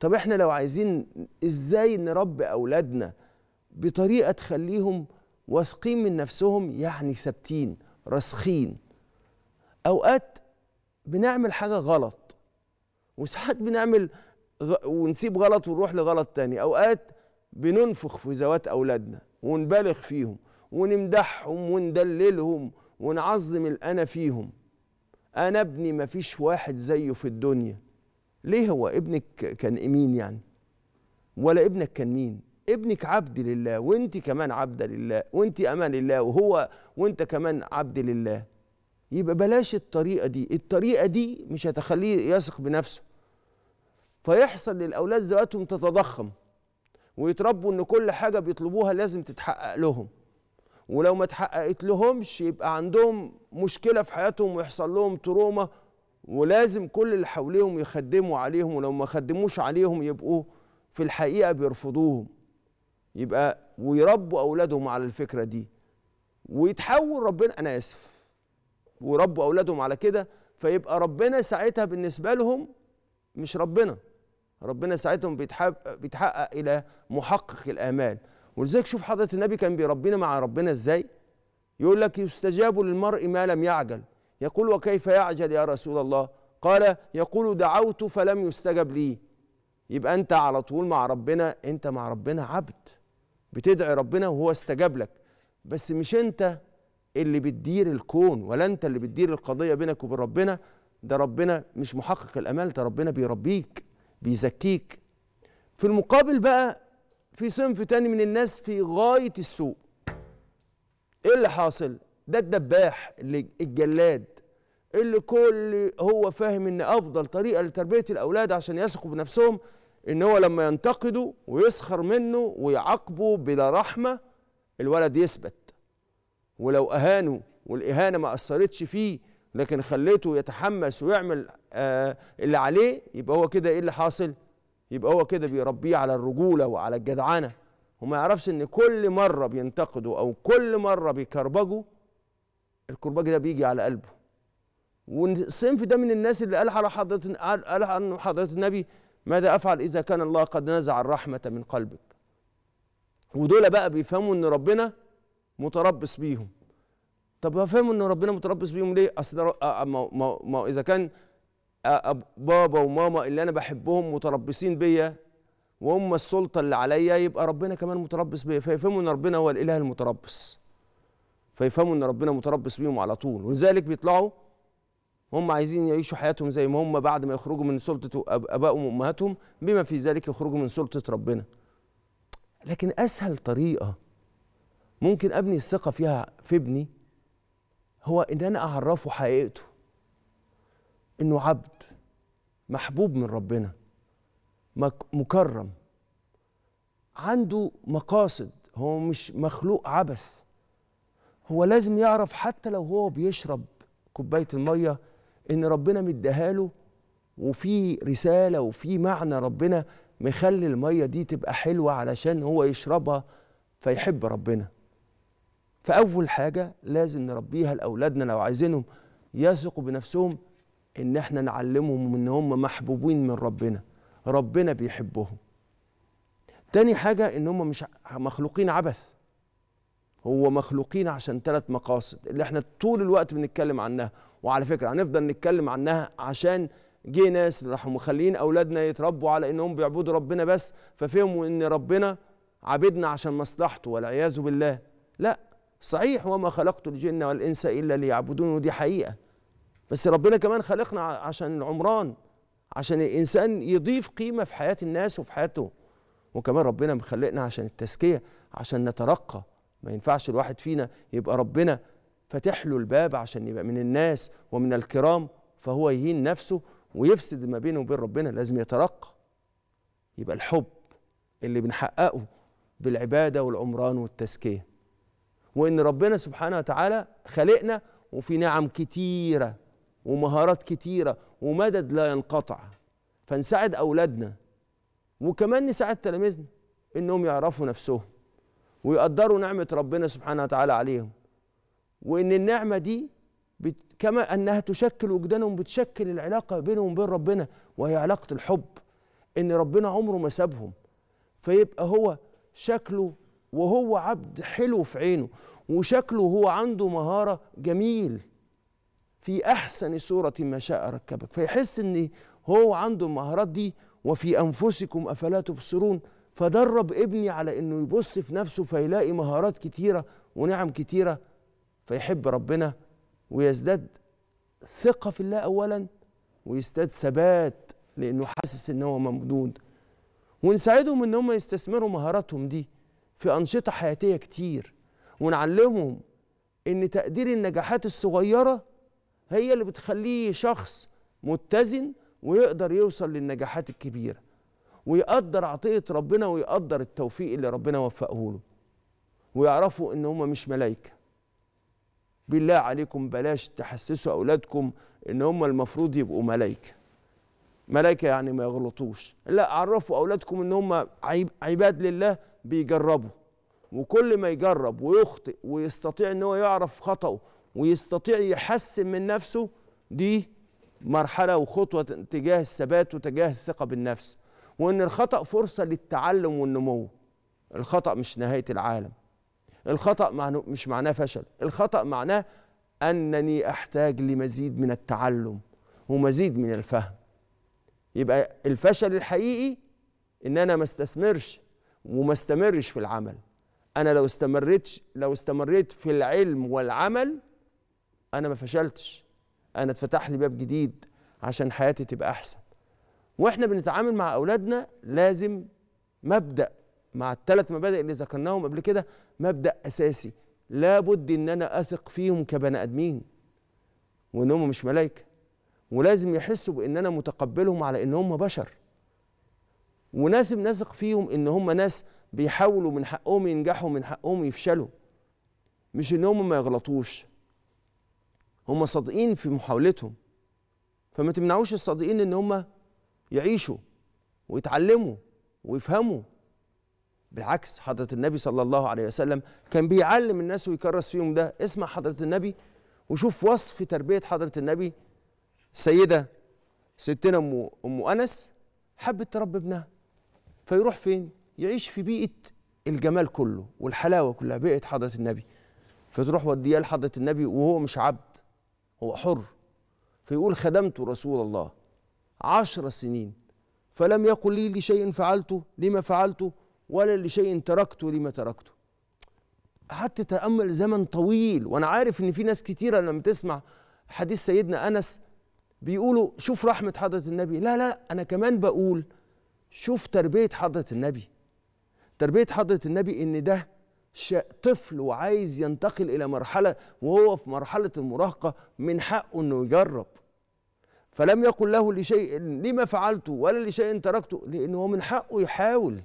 طب احنا لو عايزين ازاي نربي اولادنا بطريقه تخليهم واثقين من نفسهم يعني ثابتين راسخين اوقات بنعمل حاجه غلط وساعات بنعمل غ... ونسيب غلط ونروح لغلط تاني اوقات بننفخ في ذوات اولادنا ونبالغ فيهم ونمدحهم وندللهم ونعظم الانا فيهم انا ابني مفيش واحد زيه في الدنيا ليه هو ابنك كان مين يعني ولا ابنك كان مين ابنك عبد لله وانت كمان عبد لله وانت امان لله وهو وانت كمان عبد لله يبقى بلاش الطريقه دي الطريقه دي مش هتخليه يثق بنفسه فيحصل للاولاد ذواتهم تتضخم ويتربوا ان كل حاجه بيطلبوها لازم تتحقق لهم ولو ما اتحققت لهمش يبقى عندهم مشكله في حياتهم ويحصل لهم تروما ولازم كل اللي حواليهم يخدموا عليهم ولو ما خدموش عليهم يبقوا في الحقيقه بيرفضوهم يبقى ويربوا اولادهم على الفكره دي ويتحول ربنا انا اسف ويربوا اولادهم على كده فيبقى ربنا ساعتها بالنسبه لهم مش ربنا ربنا ساعتهم بيتحقق, بيتحقق الى محقق الامال ولذلك شوف حضره النبي كان بيربينا مع ربنا ازاي يقول لك يستجاب للمرء ما لم يعجل يقول وكيف يعجل يا رسول الله قال يقول دعوت فلم يستجب لي يبقى انت على طول مع ربنا انت مع ربنا عبد بتدعي ربنا وهو استجاب لك بس مش انت اللي بتدير الكون ولا انت اللي بتدير القضيه بينك وبين ربنا ده ربنا مش محقق الامال ده ربنا بيربيك بيزكيك في المقابل بقى في صنف تاني من الناس في غايه السوء ايه اللي حاصل ده الدباح اللي الجلاد اللي كل هو فاهم ان افضل طريقه لتربيه الاولاد عشان يثقوا بنفسهم ان هو لما ينتقده ويسخر منه ويعاقبه بلا رحمه الولد يثبت ولو اهانه والاهانه ما اثرتش فيه لكن خليته يتحمس ويعمل آه اللي عليه يبقى هو كده ايه اللي حاصل؟ يبقى هو كده بيربيه على الرجوله وعلى الجدعنه وما يعرفش ان كل مره بينتقده او كل مره بيكربجه الكرباج ده بيجي على قلبه والصنف ده من الناس اللي قال على حضرة قال عنه حضرة النبي ماذا أفعل إذا كان الله قد نزع الرحمة من قلبك ودول بقى بيفهموا إن ربنا متربص بيهم طب فهموا إن ربنا متربص بيهم ليه أصل ما, ما إذا كان بابا وماما اللي أنا بحبهم متربصين بيا وهم السلطة اللي عليا يبقى ربنا كمان متربص بيا فيفهموا إن ربنا هو الإله المتربص فيفهموا ان ربنا متربص بيهم على طول ولذلك بيطلعوا هم عايزين يعيشوا حياتهم زي ما هم بعد ما يخرجوا من سلطة أبائهم وأمهاتهم بما في ذلك يخرجوا من سلطة ربنا لكن أسهل طريقة ممكن أبني الثقة فيها في ابني هو إن أنا أعرفه حقيقته إنه عبد محبوب من ربنا مكرم عنده مقاصد هو مش مخلوق عبث هو لازم يعرف حتى لو هو بيشرب كوبايه الميه ان ربنا مديها له وفي رساله وفي معنى ربنا مخلي الميه دي تبقى حلوه علشان هو يشربها فيحب ربنا فاول حاجه لازم نربيها لاولادنا لو عايزينهم يثقوا بنفسهم ان احنا نعلمهم ان هم محبوبين من ربنا ربنا بيحبهم تاني حاجه ان هم مش مخلوقين عبث هو مخلوقين عشان ثلاث مقاصد اللي احنا طول الوقت بنتكلم عنها وعلى فكره هنفضل نتكلم عنها عشان جه ناس راحوا مخلين اولادنا يتربوا على انهم بيعبدوا ربنا بس ففهموا ان ربنا عبدنا عشان مصلحته والعياذ بالله لا صحيح وما خلقت الجن والانس الا ليعبدون ودي حقيقه بس ربنا كمان خلقنا عشان العمران عشان الانسان يضيف قيمه في حياه الناس وفي حياته وكمان ربنا مخلقنا عشان التزكيه عشان نترقى ما ينفعش الواحد فينا يبقى ربنا فاتح له الباب عشان يبقى من الناس ومن الكرام فهو يهين نفسه ويفسد ما بينه وبين ربنا لازم يترقى يبقى الحب اللي بنحققه بالعبادة والعمران والتزكية وإن ربنا سبحانه وتعالى خلقنا وفي نعم كتيرة ومهارات كتيرة ومدد لا ينقطع فنساعد أولادنا وكمان نساعد تلاميذنا إنهم يعرفوا نفسهم ويقدروا نعمة ربنا سبحانه وتعالى عليهم وإن النعمة دي بت... كما أنها تشكل وجدانهم بتشكل العلاقة بينهم وبين ربنا وهي علاقة الحب إن ربنا عمره ما سابهم فيبقى هو شكله وهو عبد حلو في عينه وشكله هو عنده مهارة جميل في أحسن صورة ما شاء ركبك فيحس إن هو عنده المهارات دي وفي أنفسكم أفلا تبصرون فدرب ابني على انه يبص في نفسه فيلاقي مهارات كتيره ونعم كتيره فيحب ربنا ويزداد ثقه في الله اولا ويزداد ثبات لانه حاسس ان هو ممدود ونساعدهم ان هم يستثمروا مهاراتهم دي في انشطه حياتيه كتير ونعلمهم ان تقدير النجاحات الصغيره هي اللي بتخليه شخص متزن ويقدر يوصل للنجاحات الكبيره ويقدر عطيه ربنا ويقدر التوفيق اللي ربنا وفقه له ويعرفوا ان هم مش ملائكه بالله عليكم بلاش تحسسوا اولادكم ان هم المفروض يبقوا ملائكه ملائكه يعني ما يغلطوش لا عرفوا اولادكم ان هم عباد لله بيجربوا وكل ما يجرب ويخطئ ويستطيع ان هو يعرف خطأه ويستطيع يحسن من نفسه دي مرحله وخطوه تجاه الثبات وتجاه الثقه بالنفس وان الخطا فرصه للتعلم والنمو الخطا مش نهايه العالم الخطا مش معناه فشل الخطا معناه انني احتاج لمزيد من التعلم ومزيد من الفهم يبقى الفشل الحقيقي ان انا ما استثمرش وما استمرش في العمل انا لو استمرتش لو استمريت في العلم والعمل انا ما فشلتش انا اتفتح لي باب جديد عشان حياتي تبقى احسن واحنا بنتعامل مع اولادنا لازم مبدا مع الثلاث مبادئ اللي ذكرناهم قبل كده مبدا اساسي لابد ان انا اثق فيهم كبني ادمين وان هم مش ملائكه ولازم يحسوا بان انا متقبلهم على ان هم بشر ولازم نثق فيهم ان هم ناس بيحاولوا من حقهم ينجحوا من حقهم يفشلوا مش ان هم ما يغلطوش هم صادقين في محاولتهم فما تمنعوش الصادقين ان هم يعيشوا ويتعلموا ويفهموا بالعكس حضرة النبي صلى الله عليه وسلم كان بيعلم الناس ويكرس فيهم ده اسمع حضرة النبي وشوف وصف تربية حضرة النبي السيدة ستنا أم أم أنس حبت تربي ابنها فيروح فين؟ يعيش في بيئة الجمال كله والحلاوة كلها بيئة حضرة النبي فتروح وديها لحضرة النبي وهو مش عبد هو حر فيقول خدمت رسول الله عشر سنين فلم يقل لي لشيء فعلته لما فعلته ولا لشيء تركته لما تركته قعدت تأمل زمن طويل وأنا عارف إن في ناس كتيرة لما تسمع حديث سيدنا أنس بيقولوا شوف رحمة حضرة النبي لا لا أنا كمان بقول شوف تربية حضرة النبي تربية حضرة النبي إن ده طفل وعايز ينتقل إلى مرحلة وهو في مرحلة المراهقة من حقه إنه يجرب فلم يقل له لشيء لما فعلته ولا لشيء تركته لأنه من حقه يحاول